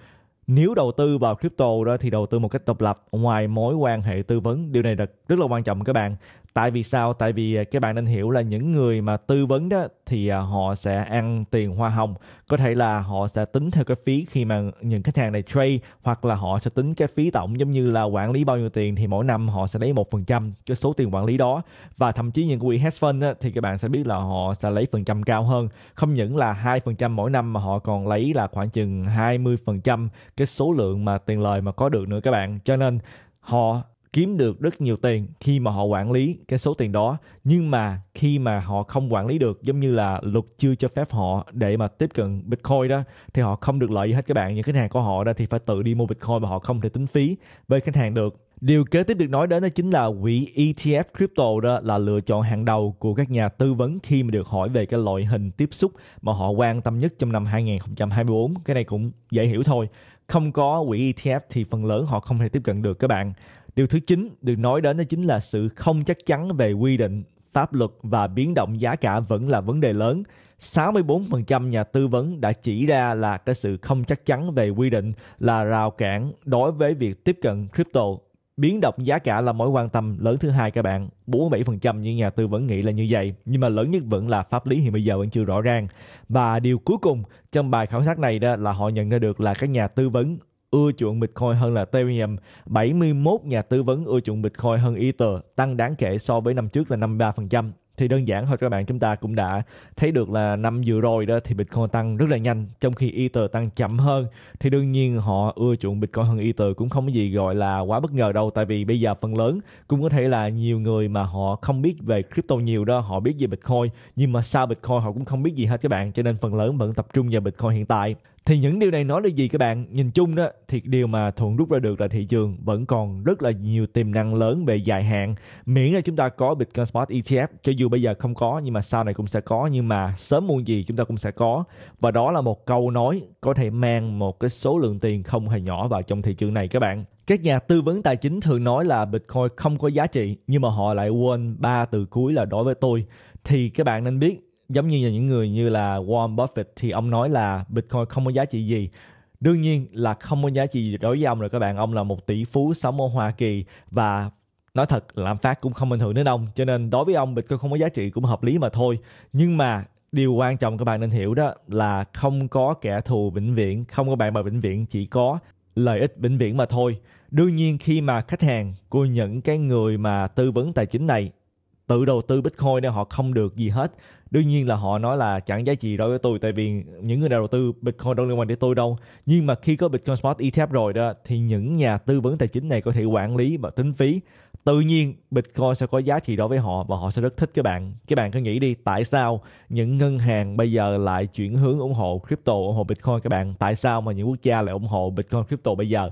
nếu đầu tư vào crypto đó thì đầu tư một cách độc lập ngoài mối quan hệ tư vấn điều này là rất là quan trọng các bạn tại vì sao tại vì à, các bạn nên hiểu là những người mà tư vấn đó thì à, họ sẽ ăn tiền hoa hồng có thể là họ sẽ tính theo cái phí khi mà những khách hàng này trade hoặc là họ sẽ tính cái phí tổng giống như là quản lý bao nhiêu tiền thì mỗi năm họ sẽ lấy một phần trăm cái số tiền quản lý đó và thậm chí những quỹ hedge fund đó, thì các bạn sẽ biết là họ sẽ lấy phần trăm cao hơn không những là hai phần trăm mỗi năm mà họ còn lấy là khoảng chừng 20% cái số lượng mà tiền lời mà có được nữa các bạn cho nên họ kiếm được rất nhiều tiền khi mà họ quản lý cái số tiền đó nhưng mà khi mà họ không quản lý được giống như là luật chưa cho phép họ để mà tiếp cận bitcoin đó thì họ không được lợi gì hết các bạn những khách hàng của họ đó thì phải tự đi mua bitcoin mà họ không thể tính phí với khách hàng được Điều kế tiếp được nói đến đó chính là quỹ ETF crypto đó là lựa chọn hàng đầu của các nhà tư vấn khi mà được hỏi về cái loại hình tiếp xúc mà họ quan tâm nhất trong năm 2024. Cái này cũng dễ hiểu thôi. Không có quỹ ETF thì phần lớn họ không thể tiếp cận được các bạn. Điều thứ chín được nói đến đó chính là sự không chắc chắn về quy định, pháp luật và biến động giá cả vẫn là vấn đề lớn. 64% nhà tư vấn đã chỉ ra là cái sự không chắc chắn về quy định là rào cản đối với việc tiếp cận crypto. Biến động giá cả là mối quan tâm lớn thứ hai các bạn. 47% những nhà tư vấn nghĩ là như vậy, nhưng mà lớn nhất vẫn là pháp lý hiện bây giờ vẫn chưa rõ ràng. Và điều cuối cùng trong bài khảo sát này đó là họ nhận ra được là các nhà tư vấn ưa chuộng Bitcoin hơn là Ethereum. 71 nhà tư vấn ưa chuộng Bitcoin hơn Ether, tăng đáng kể so với năm trước là 53%. Thì đơn giản thôi các bạn, chúng ta cũng đã thấy được là năm vừa rồi đó thì Bitcoin tăng rất là nhanh, trong khi Ether tăng chậm hơn. Thì đương nhiên họ ưa chuộng Bitcoin hơn Ether cũng không có gì gọi là quá bất ngờ đâu, tại vì bây giờ phần lớn cũng có thể là nhiều người mà họ không biết về crypto nhiều đó, họ biết về Bitcoin, nhưng mà sau Bitcoin họ cũng không biết gì hết các bạn, cho nên phần lớn vẫn tập trung vào Bitcoin hiện tại thì những điều này nói là gì các bạn nhìn chung đó thì điều mà thuận rút ra được là thị trường vẫn còn rất là nhiều tiềm năng lớn về dài hạn miễn là chúng ta có Bitcoin Spot ETF cho dù bây giờ không có nhưng mà sau này cũng sẽ có nhưng mà sớm muộn gì chúng ta cũng sẽ có và đó là một câu nói có thể mang một cái số lượng tiền không hề nhỏ vào trong thị trường này các bạn các nhà tư vấn tài chính thường nói là Bitcoin không có giá trị nhưng mà họ lại quên ba từ cuối là đối với tôi thì các bạn nên biết giống như những người như là Warren Buffett thì ông nói là Bitcoin không có giá trị gì đương nhiên là không có giá trị đối với ông rồi các bạn ông là một tỷ phú sống ở Hoa Kỳ và nói thật lạm phát cũng không ảnh hưởng đến ông cho nên đối với ông Bitcoin không có giá trị cũng hợp lý mà thôi nhưng mà điều quan trọng các bạn nên hiểu đó là không có kẻ thù vĩnh viễn không có bạn bè vĩnh viễn chỉ có lợi ích vĩnh viễn mà thôi đương nhiên khi mà khách hàng của những cái người mà tư vấn tài chính này tự đầu tư bitcoin nên họ không được gì hết đương nhiên là họ nói là chẳng giá trị đối với tôi tại vì những người nào đầu tư bitcoin đâu liên quan đến tôi đâu nhưng mà khi có bitcoin spot etf rồi đó thì những nhà tư vấn tài chính này có thể quản lý và tính phí tự nhiên bitcoin sẽ có giá trị đối với họ và họ sẽ rất thích các bạn các bạn cứ nghĩ đi tại sao những ngân hàng bây giờ lại chuyển hướng ủng hộ crypto ủng hộ bitcoin các bạn tại sao mà những quốc gia lại ủng hộ bitcoin crypto bây giờ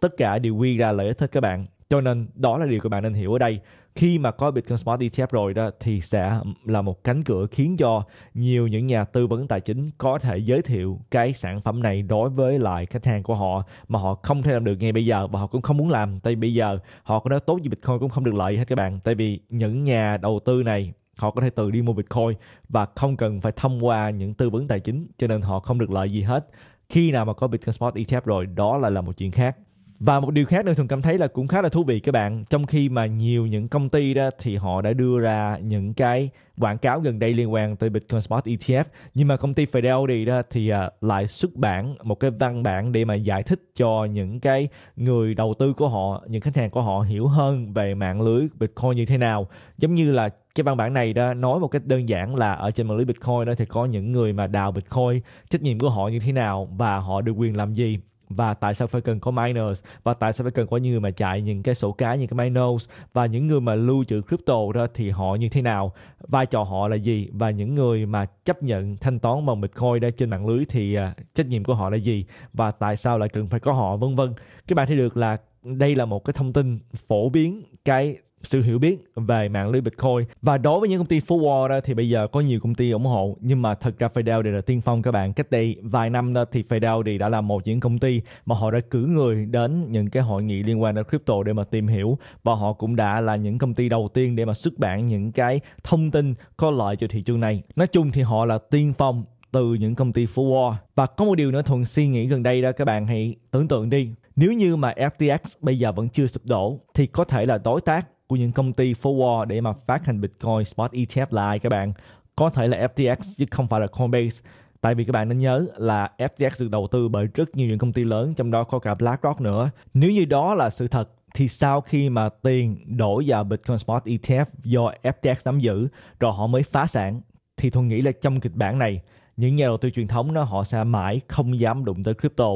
tất cả đều quy ra lợi ích hết các bạn cho nên đó là điều các bạn nên hiểu ở đây khi mà có Bitcoin Smart ETF rồi đó thì sẽ là một cánh cửa khiến cho nhiều những nhà tư vấn tài chính có thể giới thiệu cái sản phẩm này đối với lại khách hàng của họ mà họ không thể làm được ngay bây giờ và họ cũng không muốn làm tại bây giờ họ có nói tốt gì Bitcoin cũng không được lợi hết các bạn tại vì những nhà đầu tư này họ có thể tự đi mua Bitcoin và không cần phải thông qua những tư vấn tài chính cho nên họ không được lợi gì hết khi nào mà có Bitcoin Spot ETF rồi đó là là một chuyện khác và một điều khác nữa thường cảm thấy là cũng khá là thú vị các bạn trong khi mà nhiều những công ty đó thì họ đã đưa ra những cái quảng cáo gần đây liên quan tới Bitcoin Spot ETF nhưng mà công ty Fidelity đó thì à, lại xuất bản một cái văn bản để mà giải thích cho những cái người đầu tư của họ những khách hàng của họ hiểu hơn về mạng lưới Bitcoin như thế nào giống như là cái văn bản này đó nói một cách đơn giản là ở trên mạng lưới Bitcoin đó thì có những người mà đào Bitcoin trách nhiệm của họ như thế nào và họ được quyền làm gì và tại sao phải cần có miners và tại sao phải cần có những người mà chạy những cái sổ cái những cái miners và những người mà lưu trữ crypto đó thì họ như thế nào vai trò họ là gì và những người mà chấp nhận thanh toán bằng bitcoin đó trên mạng lưới thì uh, trách nhiệm của họ là gì và tại sao lại cần phải có họ vân vân các bạn thấy được là đây là một cái thông tin phổ biến cái sự hiểu biết về mạng lưới Bitcoin và đối với những công ty forward thì bây giờ có nhiều công ty ủng hộ nhưng mà thật ra Fidelity là tiên phong các bạn cách đây vài năm đó, thì Fidelity đã là một những công ty mà họ đã cử người đến những cái hội nghị liên quan đến crypto để mà tìm hiểu và họ cũng đã là những công ty đầu tiên để mà xuất bản những cái thông tin có lợi cho thị trường này nói chung thì họ là tiên phong từ những công ty forward và có một điều nữa thuận suy nghĩ gần đây đó các bạn hãy tưởng tượng đi nếu như mà FTX bây giờ vẫn chưa sụp đổ thì có thể là đối tác của những công ty forward để mà phát hành Bitcoin spot ETF lại các bạn có thể là FTX chứ không phải là Coinbase Tại vì các bạn nên nhớ là FTX được đầu tư bởi rất nhiều những công ty lớn, trong đó có cả BlackRock nữa. Nếu như đó là sự thật, thì sau khi mà tiền đổi vào Bitcoin Spot ETF do FTX nắm giữ, rồi họ mới phá sản, thì tôi nghĩ là trong kịch bản này, những nhà đầu tư truyền thống nó họ sẽ mãi không dám đụng tới crypto.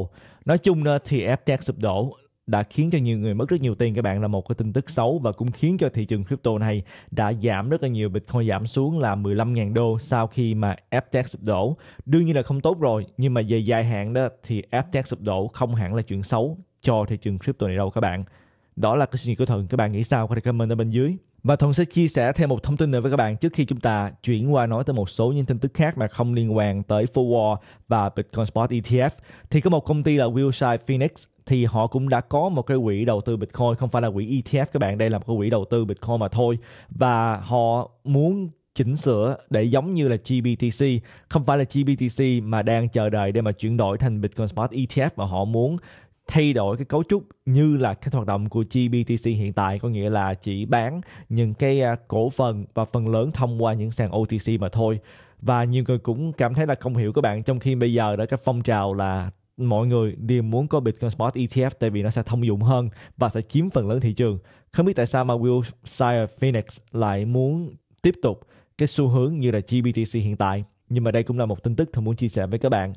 Nói chung thì FTX sụp đổ đã khiến cho nhiều người mất rất nhiều tiền các bạn là một cái tin tức xấu và cũng khiến cho thị trường crypto này đã giảm rất là nhiều Bitcoin giảm xuống là 15.000 đô sau khi mà FTX sụp đổ. Đương nhiên là không tốt rồi nhưng mà về dài hạn đó thì FTX sụp đổ không hẳn là chuyện xấu cho thị trường crypto này đâu các bạn. Đó là cái suy nghĩ của Thuận. Các bạn nghĩ sao? Có thể comment ở bên dưới. Và Thuận sẽ chia sẻ thêm một thông tin nữa với các bạn trước khi chúng ta chuyển qua nói tới một số những tin tức khác mà không liên quan tới Forward và Bitcoin Spot ETF. Thì có một công ty là Wilshire Phoenix thì họ cũng đã có một cái quỹ đầu tư Bitcoin không phải là quỹ ETF các bạn đây là một cái quỹ đầu tư Bitcoin mà thôi và họ muốn chỉnh sửa để giống như là GBTC không phải là GBTC mà đang chờ đợi để mà chuyển đổi thành Bitcoin Spot ETF và họ muốn thay đổi cái cấu trúc như là cái hoạt động của GBTC hiện tại có nghĩa là chỉ bán những cái à, cổ phần và phần lớn thông qua những sàn OTC mà thôi và nhiều người cũng cảm thấy là không hiểu các bạn trong khi bây giờ đã cái phong trào là mọi người đều muốn có Bitcoin Spot ETF tại vì nó sẽ thông dụng hơn và sẽ chiếm phần lớn thị trường. Không biết tại sao mà Wilshire Phoenix lại muốn tiếp tục cái xu hướng như là GBTC hiện tại. Nhưng mà đây cũng là một tin tức tôi muốn chia sẻ với các bạn.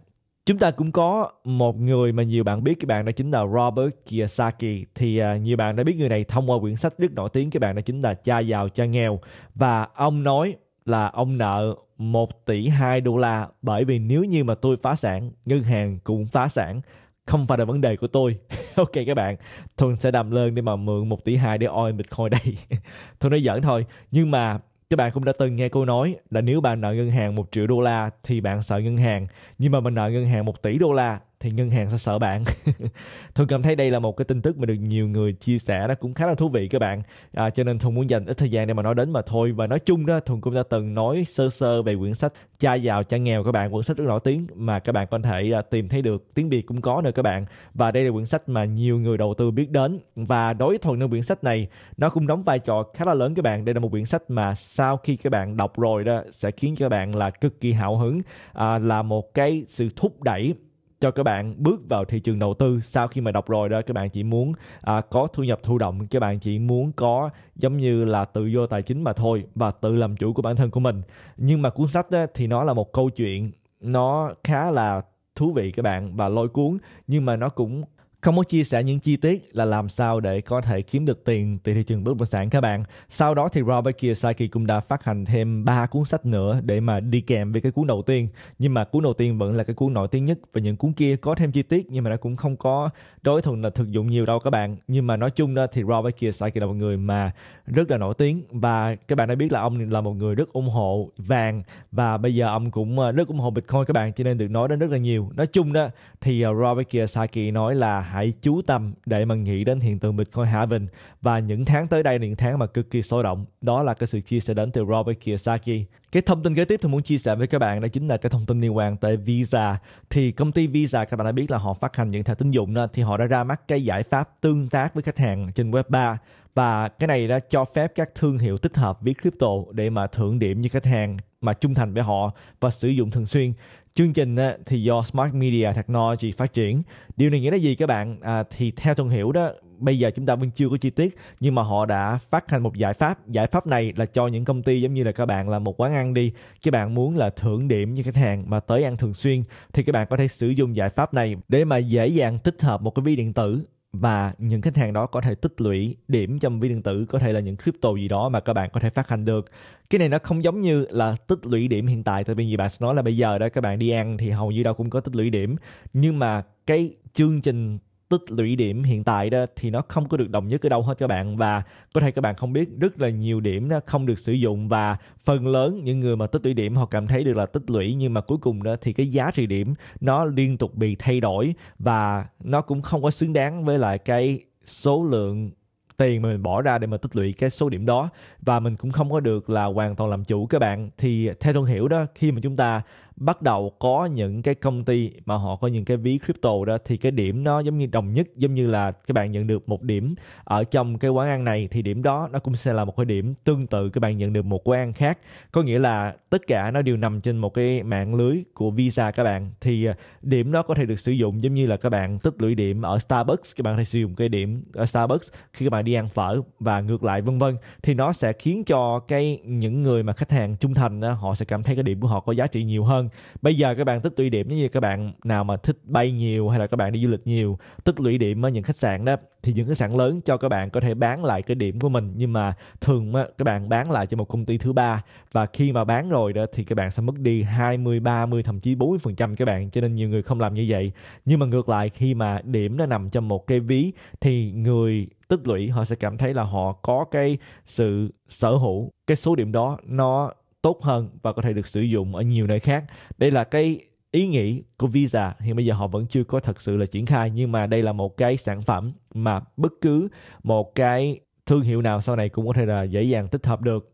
Chúng ta cũng có một người mà nhiều bạn biết các bạn đó chính là Robert Kiyosaki. Thì uh, nhiều bạn đã biết người này thông qua quyển sách rất nổi tiếng các bạn đó chính là Cha giàu cha nghèo và ông nói là ông nợ 1 tỷ 2 đô la bởi vì nếu như mà tôi phá sản, ngân hàng cũng phá sản. Không phải là vấn đề của tôi. ok các bạn, Thuần sẽ đàm lơn để mà mượn 1 tỷ 2 để oil Bitcoin đây. Thuần nói giỡn thôi. Nhưng mà các bạn cũng đã từng nghe cô nói là nếu bạn nợ ngân hàng 1 triệu đô la thì bạn sợ ngân hàng. Nhưng mà mình nợ ngân hàng 1 tỷ đô la thì ngân hàng sẽ sợ bạn thuận cảm thấy đây là một cái tin tức mà được nhiều người chia sẻ nó cũng khá là thú vị các bạn à, cho nên thùng muốn dành ít thời gian để mà nói đến mà thôi và nói chung đó thùng cũng đã từng nói sơ sơ về quyển sách cha giàu cha nghèo các bạn quyển sách rất nổi tiếng mà các bạn có thể à, tìm thấy được tiếng việt cũng có nữa các bạn và đây là quyển sách mà nhiều người đầu tư biết đến và đối với thuận nên quyển sách này nó cũng đóng vai trò khá là lớn các bạn đây là một quyển sách mà sau khi các bạn đọc rồi đó sẽ khiến cho các bạn là cực kỳ hào hứng à, là một cái sự thúc đẩy cho các bạn bước vào thị trường đầu tư sau khi mà đọc rồi đó các bạn chỉ muốn à, có thu nhập thụ động các bạn chỉ muốn có giống như là tự do tài chính mà thôi và tự làm chủ của bản thân của mình nhưng mà cuốn sách đó, thì nó là một câu chuyện nó khá là thú vị các bạn và lôi cuốn nhưng mà nó cũng không có chia sẻ những chi tiết là làm sao để có thể kiếm được tiền từ thị trường bất động sản các bạn. Sau đó thì Robert Kiyosaki cũng đã phát hành thêm ba cuốn sách nữa để mà đi kèm với cái cuốn đầu tiên. Nhưng mà cuốn đầu tiên vẫn là cái cuốn nổi tiếng nhất và những cuốn kia có thêm chi tiết nhưng mà nó cũng không có đối thuận là thực dụng nhiều đâu các bạn. Nhưng mà nói chung đó thì Robert Kiyosaki là một người mà rất là nổi tiếng và các bạn đã biết là ông là một người rất ủng hộ vàng và bây giờ ông cũng ờ, rất ủng hộ Bitcoin các bạn cho nên được nói đến rất là nhiều. Nói chung đó thì ờ, Robert Kiyosaki nói là hãy chú tâm để mà nghĩ đến hiện tượng Bitcoin hạ bình và những tháng tới đây những tháng mà cực kỳ sôi động. đó là cái sự chia sẻ đến từ Robert Kiyosaki. Cái thông tin kế tiếp tôi muốn chia sẻ với các bạn đó chính là cái thông tin liên quan tới Visa. Thì công ty Visa các bạn đã biết là họ phát hành những thẻ tín dụng nên thì họ đã ra mắt cái giải pháp tương tác với khách hàng trên web 3 và cái này đã cho phép các thương hiệu tích hợp ví crypto để mà thưởng điểm như khách hàng mà trung thành với họ và sử dụng thường xuyên chương trình thì do smart media technology phát triển điều này nghĩa là gì các bạn à, thì theo tuần hiểu đó bây giờ chúng ta vẫn chưa có chi tiết nhưng mà họ đã phát hành một giải pháp giải pháp này là cho những công ty giống như là các bạn là một quán ăn đi các bạn muốn là thưởng điểm như khách hàng mà tới ăn thường xuyên thì các bạn có thể sử dụng giải pháp này để mà dễ dàng tích hợp một cái ví điện tử và những khách hàng đó có thể tích lũy điểm trong ví điện tử có thể là những crypto gì đó mà các bạn có thể phát hành được cái này nó không giống như là tích lũy điểm hiện tại tại vì bạn nói là bây giờ đó các bạn đi ăn thì hầu như đâu cũng có tích lũy điểm nhưng mà cái chương trình tích lũy điểm hiện tại đó thì nó không có được đồng nhất ở đâu hết các bạn và có thể các bạn không biết rất là nhiều điểm nó không được sử dụng và phần lớn những người mà tích lũy điểm họ cảm thấy được là tích lũy nhưng mà cuối cùng đó thì cái giá trị điểm nó liên tục bị thay đổi và nó cũng không có xứng đáng với lại cái số lượng tiền mà mình bỏ ra để mà tích lũy cái số điểm đó và mình cũng không có được là hoàn toàn làm chủ các bạn thì theo tôi hiểu đó khi mà chúng ta bắt đầu có những cái công ty mà họ có những cái ví crypto đó thì cái điểm nó giống như đồng nhất giống như là các bạn nhận được một điểm ở trong cái quán ăn này thì điểm đó nó cũng sẽ là một cái điểm tương tự các bạn nhận được một quán ăn khác có nghĩa là tất cả nó đều nằm trên một cái mạng lưới của visa các bạn thì à, điểm đó có thể được sử dụng giống như là các bạn tích lũy điểm ở starbucks các bạn có thể sử dụng cái điểm ở starbucks khi các bạn đi ăn phở và ngược lại vân vân thì nó sẽ khiến cho cái những người mà khách hàng trung thành đó, họ sẽ cảm thấy cái điểm của họ có giá trị nhiều hơn hơn vâng. bây giờ các bạn tích lũy điểm giống như các bạn nào mà thích bay nhiều hay là các bạn đi du lịch nhiều tích lũy điểm ở những khách sạn đó thì những khách sạn lớn cho các bạn có thể bán lại cái điểm của mình nhưng mà thường á, các bạn bán lại cho một công ty thứ ba và khi mà bán rồi đó thì các bạn sẽ mất đi 20, 30 thậm chí 40 phần trăm các bạn cho nên nhiều người không làm như vậy nhưng mà ngược lại khi mà điểm nó nằm trong một cái ví thì người tích lũy họ sẽ cảm thấy là họ có cái sự sở hữu cái số điểm đó nó tốt hơn và có thể được sử dụng ở nhiều nơi khác đây là cái ý nghĩ của Visa hiện bây giờ họ vẫn chưa có thật sự là triển khai nhưng mà đây là một cái sản phẩm mà bất cứ một cái thương hiệu nào sau này cũng có thể là dễ dàng tích hợp được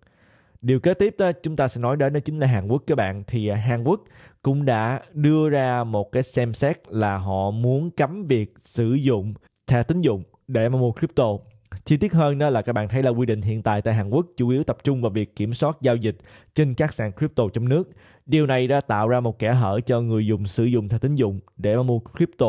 điều kế tiếp đó chúng ta sẽ nói đến đó chính là Hàn Quốc các bạn thì à, Hàn Quốc cũng đã đưa ra một cái xem xét là họ muốn cấm việc sử dụng thẻ tín dụng để mà mua crypto Chi tiết hơn đó là các bạn thấy là quy định hiện tại tại Hàn Quốc chủ yếu tập trung vào việc kiểm soát giao dịch trên các sàn crypto trong nước. Điều này đã tạo ra một kẽ hở cho người dùng sử dụng thẻ tín dụng để mà mua crypto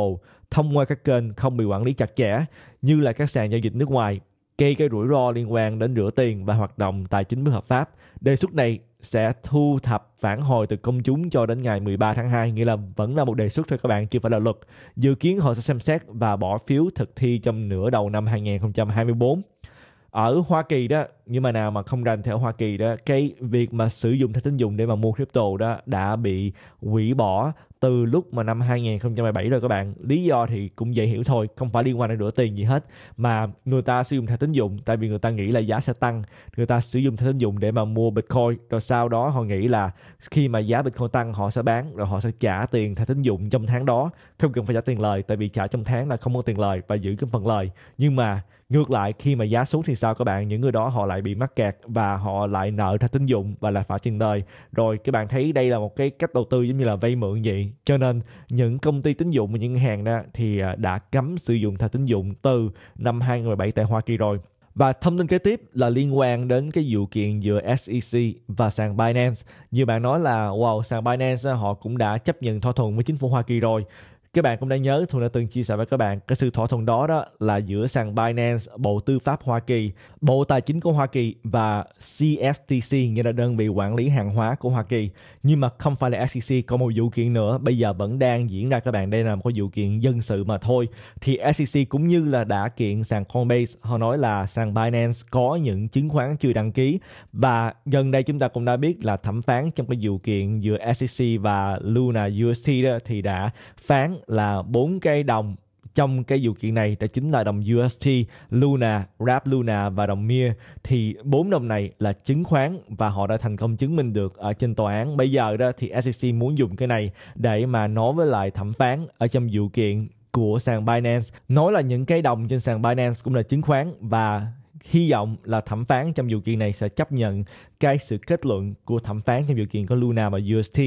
thông qua các kênh không bị quản lý chặt chẽ như là các sàn giao dịch nước ngoài gây cái rủi ro liên quan đến rửa tiền và hoạt động tài chính bất hợp pháp. Đề xuất này sẽ thu thập phản hồi từ công chúng cho đến ngày 13 tháng 2, nghĩa là vẫn là một đề xuất thôi các bạn, chưa phải là luật. Dự kiến họ sẽ xem xét và bỏ phiếu thực thi trong nửa đầu năm 2024 ở Hoa Kỳ đó nhưng mà nào mà không rành theo Hoa Kỳ đó cái việc mà sử dụng thẻ tín dụng để mà mua crypto đó đã bị hủy bỏ từ lúc mà năm 2017 rồi các bạn lý do thì cũng dễ hiểu thôi không phải liên quan đến rửa tiền gì hết mà người ta sử dụng thẻ tín dụng tại vì người ta nghĩ là giá sẽ tăng người ta sử dụng thẻ tín dụng để mà mua bitcoin rồi sau đó họ nghĩ là khi mà giá bitcoin tăng họ sẽ bán rồi họ sẽ trả tiền thẻ tín dụng trong tháng đó không cần phải trả tiền lời tại vì trả trong tháng là không có tiền lời và giữ cái phần lời nhưng mà ngược lại khi mà giá xuống thì sao các bạn những người đó họ lại bị mắc kẹt và họ lại nợ thẻ tín dụng và lại phải tiền đời rồi các bạn thấy đây là một cái cách đầu tư giống như là vay mượn vậy cho nên những công ty tín dụng và những hàng đó thì à, đã cấm sử dụng thẻ tín dụng từ năm 2017 tại Hoa Kỳ rồi và thông tin kế tiếp là liên quan đến cái vụ kiện giữa SEC và sàn Binance. Như bạn nói là wow, sàn Binance họ cũng đã chấp nhận thỏa thuận với chính phủ Hoa Kỳ rồi các bạn cũng đã nhớ thuận đã từng chia sẻ với các bạn cái sự thỏa thuận đó đó là giữa sàn Binance, Bộ Tư pháp Hoa Kỳ, Bộ Tài chính của Hoa Kỳ và CFTC nghĩa là đơn vị quản lý hàng hóa của Hoa Kỳ. Nhưng mà không phải là SEC có một vụ kiện nữa, bây giờ vẫn đang diễn ra các bạn đây là một cái vụ kiện dân sự mà thôi. Thì SEC cũng như là đã kiện sàn Coinbase, họ nói là sàn Binance có những chứng khoán chưa đăng ký và gần đây chúng ta cũng đã biết là thẩm phán trong cái vụ kiện giữa SEC và Luna UST đó thì đã phán là bốn cây đồng trong cái vụ kiện này đó chính là đồng UST, Luna, Rap Luna và đồng Mir thì bốn đồng này là chứng khoán và họ đã thành công chứng minh được ở trên tòa án. Bây giờ đó thì SEC muốn dùng cái này để mà nói với lại thẩm phán ở trong vụ kiện của sàn Binance nói là những cái đồng trên sàn Binance cũng là chứng khoán và hy vọng là thẩm phán trong vụ kiện này sẽ chấp nhận cái sự kết luận của thẩm phán trong vụ kiện của Luna và UST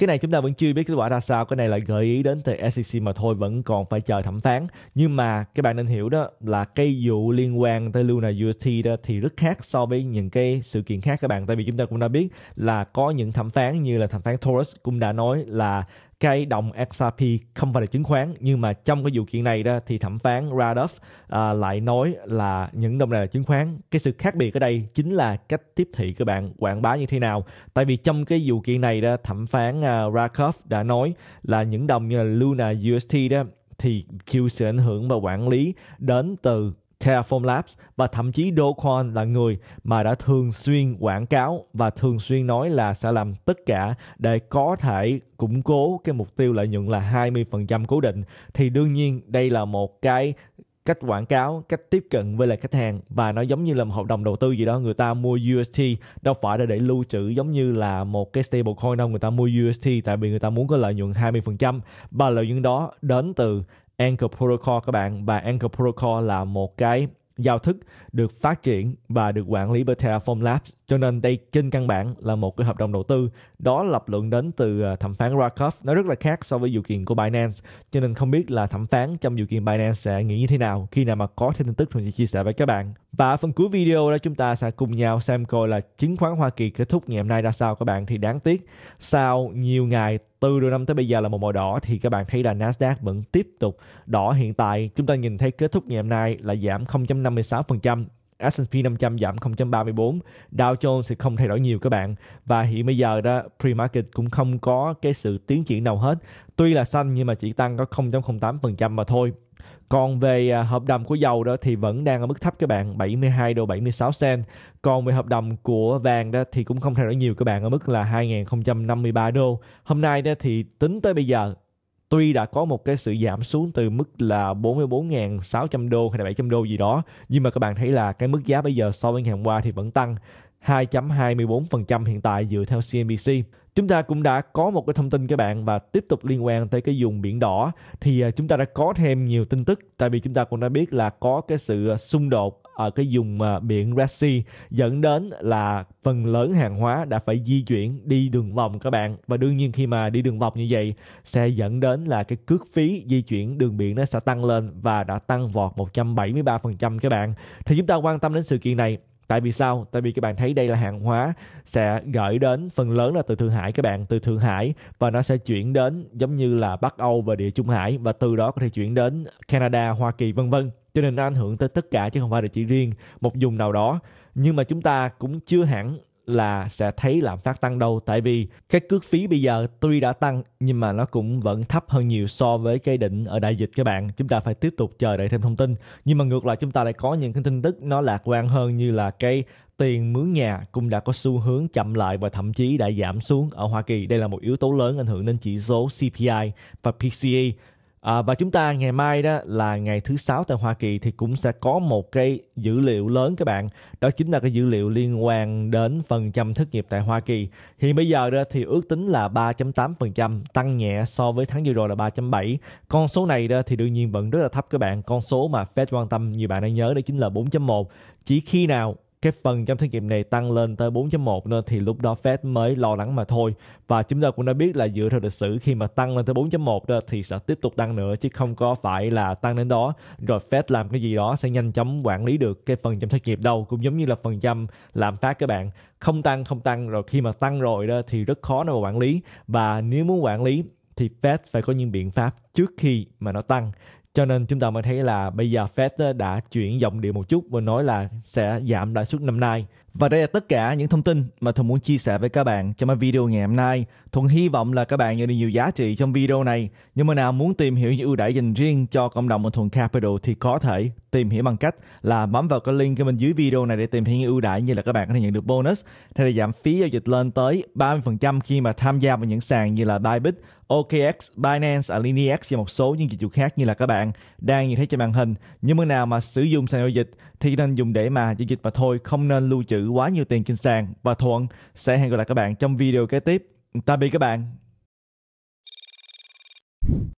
cái này chúng ta vẫn chưa biết kết quả ra sao cái này là gợi ý đến từ SEC mà thôi vẫn còn phải chờ thẩm phán nhưng mà các bạn nên hiểu đó là cái vụ liên quan tới Luna UST đó thì rất khác so với những cái sự kiện khác các bạn tại vì chúng ta cũng đã biết là có những thẩm phán như là thẩm phán Torres cũng đã nói là cái đồng XRP không phải là chứng khoán nhưng mà trong cái vụ kiện này đó thì thẩm phán Radoff à, lại nói là những đồng này là chứng khoán cái sự khác biệt ở đây chính là cách tiếp thị các bạn quảng bá như thế nào tại vì trong cái vụ kiện này đó thẩm phán à, Rakoff đã nói là những đồng như là Luna UST đó thì chịu sự ảnh hưởng và quản lý đến từ Terraform Labs và thậm chí Do Kwon là người mà đã thường xuyên quảng cáo và thường xuyên nói là sẽ làm tất cả để có thể củng cố cái mục tiêu lợi nhuận là 20% cố định thì đương nhiên đây là một cái cách quảng cáo, cách tiếp cận với lại khách hàng và nó giống như là một hợp đồng đầu tư gì đó người ta mua UST đâu phải là để lưu trữ giống như là một cái stablecoin đâu người ta mua UST tại vì người ta muốn có lợi nhuận 20% và lợi nhuận đó đến từ Anchor Protocol các bạn và Anchor Protocol là một cái giao thức được phát triển và được quản lý bởi Terraform Labs. Cho nên đây trên căn bản là một cái hợp đồng đầu tư. Đó lập luận đến từ à, thẩm phán Rakoff. Nó rất là khác so với dự kiện của Binance. Cho nên không biết là thẩm phán trong dự kiện Binance sẽ nghĩ như thế nào. Khi nào mà có thêm tin tức thì sẽ chia sẻ với các bạn. Và ở phần cuối video đó chúng ta sẽ cùng nhau xem coi là chứng khoán Hoa Kỳ kết thúc ngày hôm nay ra sao các bạn. Thì đáng tiếc sau nhiều ngày từ đầu năm tới bây giờ là một màu đỏ thì các bạn thấy là Nasdaq vẫn tiếp tục đỏ hiện tại. Chúng ta nhìn thấy kết thúc ngày hôm nay là giảm 0.56% S&P 500 giảm 0.34, Dow Jones thì không thay đổi nhiều các bạn và hiện bây giờ đó pre-market cũng không có cái sự tiến triển nào hết. Tuy là xanh nhưng mà chỉ tăng có 0.08% mà thôi. Còn về à, hợp đồng của dầu đó thì vẫn đang ở mức thấp các bạn, 72 đô 76 sen. Còn về hợp đồng của vàng đó thì cũng không thay đổi nhiều các bạn ở mức là 2053 đô. Hôm nay đó thì tính tới bây giờ tuy đã có một cái sự giảm xuống từ mức là 44.600 đô hay là 700 đô gì đó nhưng mà các bạn thấy là cái mức giá bây giờ so với ngày hôm qua thì vẫn tăng 2.24% hiện tại dựa theo CNBC. Chúng ta cũng đã có một cái thông tin các bạn và tiếp tục liên quan tới cái vùng biển đỏ thì à, chúng ta đã có thêm nhiều tin tức tại vì chúng ta cũng đã biết là có cái sự xung đột ở ờ, cái vùng ờ, biển Red Sea dẫn đến là phần lớn hàng hóa đã phải di chuyển đi đường vòng các bạn và đương nhiên khi mà đi đường vòng như vậy sẽ dẫn đến là cái cước phí di chuyển đường biển nó sẽ tăng lên và đã tăng vọt 173% các bạn thì chúng ta quan tâm đến sự kiện này Tại vì sao? Tại vì các bạn thấy đây là hàng hóa sẽ gửi đến phần lớn là từ Thượng Hải các bạn, từ Thượng Hải và nó sẽ chuyển đến giống như là Bắc Âu và địa Trung Hải và từ đó có thể chuyển đến Canada, Hoa Kỳ vân vân cho nên nó ảnh hưởng tới tất cả chứ không phải là chỉ riêng một vùng nào đó nhưng mà chúng ta cũng chưa hẳn là sẽ thấy lạm phát tăng đâu tại vì các cước phí bây giờ tuy đã tăng nhưng mà nó cũng vẫn thấp hơn nhiều so với cái định ở đại dịch các bạn chúng ta phải tiếp tục chờ đợi thêm thông tin nhưng mà ngược lại chúng ta lại có những cái tin tức nó lạc quan hơn như là cái tiền mướn nhà cũng đã có xu hướng chậm lại và thậm chí đã giảm xuống ở Hoa Kỳ đây là một yếu tố lớn ảnh hưởng đến chỉ số CPI và PCE À, và chúng ta ngày mai đó là ngày thứ sáu tại Hoa Kỳ thì cũng sẽ có một cái dữ liệu lớn các bạn đó chính là cái dữ liệu liên quan đến phần trăm thất nghiệp tại Hoa Kỳ thì bây giờ đó thì ước tính là 3.8% tăng nhẹ so với tháng vừa rồi là 3.7 con số này đó thì đương nhiên vẫn rất là thấp các bạn con số mà Fed quan tâm như bạn đang nhớ đó chính là 4.1 chỉ khi nào cái phần trong thí nghiệm này tăng lên tới 4.1 nữa thì lúc đó Fed mới lo lắng mà thôi. Và chúng ta cũng đã biết là dựa theo lịch sử khi mà tăng lên tới 4.1 đó thì sẽ tiếp tục tăng nữa chứ không có phải là tăng đến đó rồi Fed làm cái gì đó sẽ nhanh chóng quản lý được cái phần trăm thất nghiệp đâu cũng giống như là phần trăm lạm phát các bạn không tăng không tăng rồi khi mà tăng rồi đó thì rất khó để mà quản lý và nếu muốn quản lý thì Fed phải có những biện pháp trước khi mà nó tăng cho nên chúng ta mới thấy là bây giờ Fed ờ, đã chuyển giọng điệu một chút và nói là sẽ giảm lãi suất năm nay. Và đây là tất cả những thông tin mà Thuận muốn chia sẻ với các bạn trong video ngày hôm nay. Thuận hy vọng là các bạn nhận được nhiều giá trị trong video này. Nhưng mà nào muốn tìm hiểu những ưu đãi dành riêng cho cộng đồng của Thuận Capital thì có thể tìm hiểu bằng cách là bấm vào cái link bên dưới video này để tìm hiểu những ưu đãi như là các bạn có thể nhận được bonus hay là giảm phí giao dịch lên tới 30% khi mà tham gia vào những sàn như là Bybit, OKX, Binance, Alinex và một số những dịch vụ khác như là các bạn đang nhìn thấy trên màn hình. Nhưng mà nào mà sử dụng sàn giao dịch thì nên dùng để mà giao dịch mà thôi, không nên lưu trữ quá nhiều tiền trên sàn. Và Thuận sẽ hẹn gặp lại các bạn trong video kế tiếp. Tạm biệt các bạn.